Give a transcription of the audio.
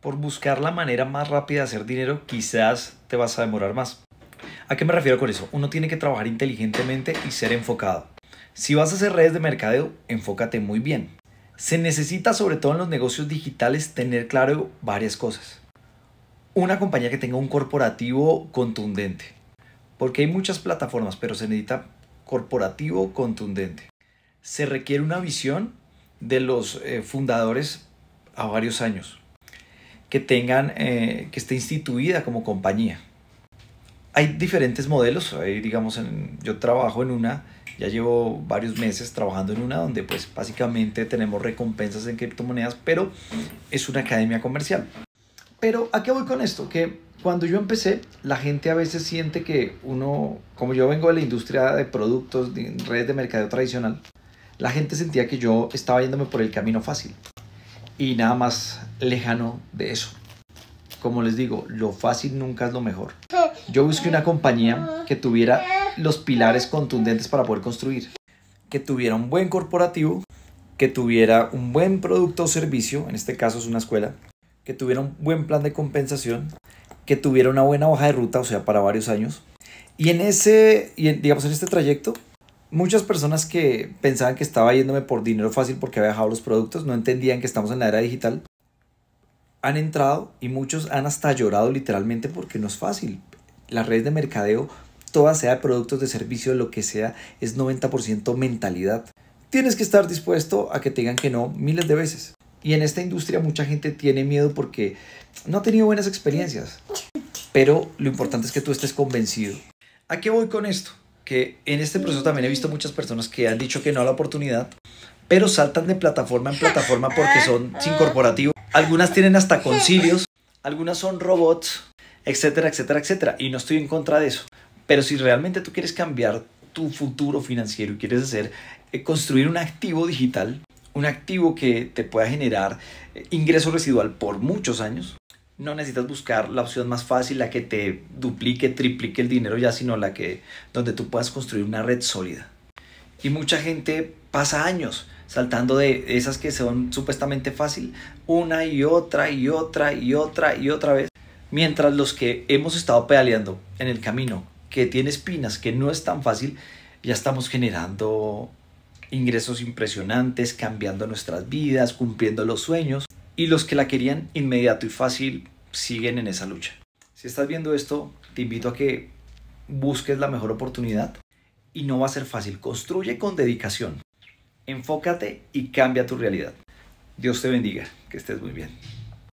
por buscar la manera más rápida de hacer dinero, quizás te vas a demorar más. ¿A qué me refiero con eso? Uno tiene que trabajar inteligentemente y ser enfocado. Si vas a hacer redes de mercadeo, enfócate muy bien. Se necesita, sobre todo en los negocios digitales, tener claro varias cosas. Una compañía que tenga un corporativo contundente. Porque hay muchas plataformas, pero se necesita corporativo contundente. Se requiere una visión de los eh, fundadores a varios años que tengan, eh, que esté instituida como compañía. Hay diferentes modelos, hay, digamos, yo trabajo en una, ya llevo varios meses trabajando en una donde pues básicamente tenemos recompensas en criptomonedas, pero es una academia comercial. Pero ¿a qué voy con esto? Que cuando yo empecé, la gente a veces siente que uno, como yo vengo de la industria de productos, de redes de mercadeo tradicional, la gente sentía que yo estaba yéndome por el camino fácil y nada más lejano de eso. Como les digo, lo fácil nunca es lo mejor. Yo busqué una compañía que tuviera los pilares contundentes para poder construir, que tuviera un buen corporativo, que tuviera un buen producto o servicio, en este caso es una escuela, que tuviera un buen plan de compensación, que tuviera una buena hoja de ruta, o sea, para varios años. Y en ese, y digamos, en este trayecto, Muchas personas que pensaban que estaba yéndome por dinero fácil porque había dejado los productos, no entendían que estamos en la era digital, han entrado y muchos han hasta llorado literalmente porque no es fácil. Las redes de mercadeo, toda sea de productos, de servicio, lo que sea, es 90% mentalidad. Tienes que estar dispuesto a que te digan que no miles de veces. Y en esta industria mucha gente tiene miedo porque no ha tenido buenas experiencias. Pero lo importante es que tú estés convencido. ¿A qué voy con esto? que en este proceso también he visto muchas personas que han dicho que no a la oportunidad, pero saltan de plataforma en plataforma porque son sin corporativo. Algunas tienen hasta concilios, algunas son robots, etcétera, etcétera, etcétera. Y no estoy en contra de eso. Pero si realmente tú quieres cambiar tu futuro financiero y quieres hacer, eh, construir un activo digital, un activo que te pueda generar eh, ingreso residual por muchos años, no necesitas buscar la opción más fácil, la que te duplique, triplique el dinero ya, sino la que donde tú puedas construir una red sólida. Y mucha gente pasa años saltando de esas que son supuestamente fácil, una y otra y otra y otra y otra vez, mientras los que hemos estado pedaleando en el camino, que tiene espinas, que no es tan fácil, ya estamos generando ingresos impresionantes, cambiando nuestras vidas, cumpliendo los sueños y los que la querían inmediato y fácil siguen en esa lucha. Si estás viendo esto, te invito a que busques la mejor oportunidad y no va a ser fácil. Construye con dedicación. Enfócate y cambia tu realidad. Dios te bendiga, que estés muy bien.